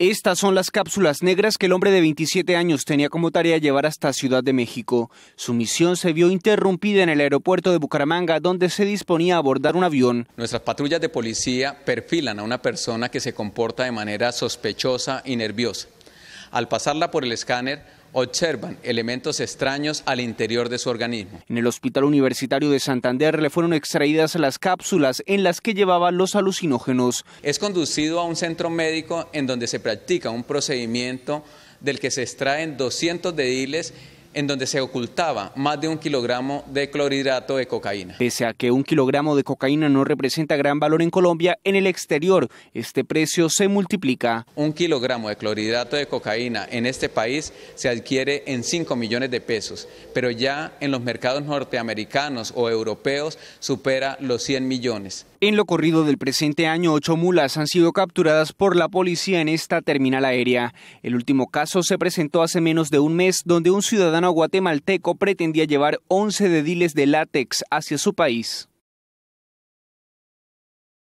Estas son las cápsulas negras que el hombre de 27 años tenía como tarea llevar hasta Ciudad de México. Su misión se vio interrumpida en el aeropuerto de Bucaramanga, donde se disponía a abordar un avión. Nuestras patrullas de policía perfilan a una persona que se comporta de manera sospechosa y nerviosa al pasarla por el escáner, observan elementos extraños al interior de su organismo. En el Hospital Universitario de Santander le fueron extraídas las cápsulas en las que llevaba los alucinógenos. Es conducido a un centro médico en donde se practica un procedimiento del que se extraen 200 dediles en donde se ocultaba más de un kilogramo de clorhidrato de cocaína. Pese a que un kilogramo de cocaína no representa gran valor en Colombia, en el exterior este precio se multiplica. Un kilogramo de clorhidrato de cocaína en este país se adquiere en 5 millones de pesos, pero ya en los mercados norteamericanos o europeos supera los 100 millones. En lo corrido del presente año, ocho mulas han sido capturadas por la policía en esta terminal aérea. El último caso se presentó hace menos de un mes donde un ciudadano guatemalteco pretendía llevar 11 dediles de látex hacia su país.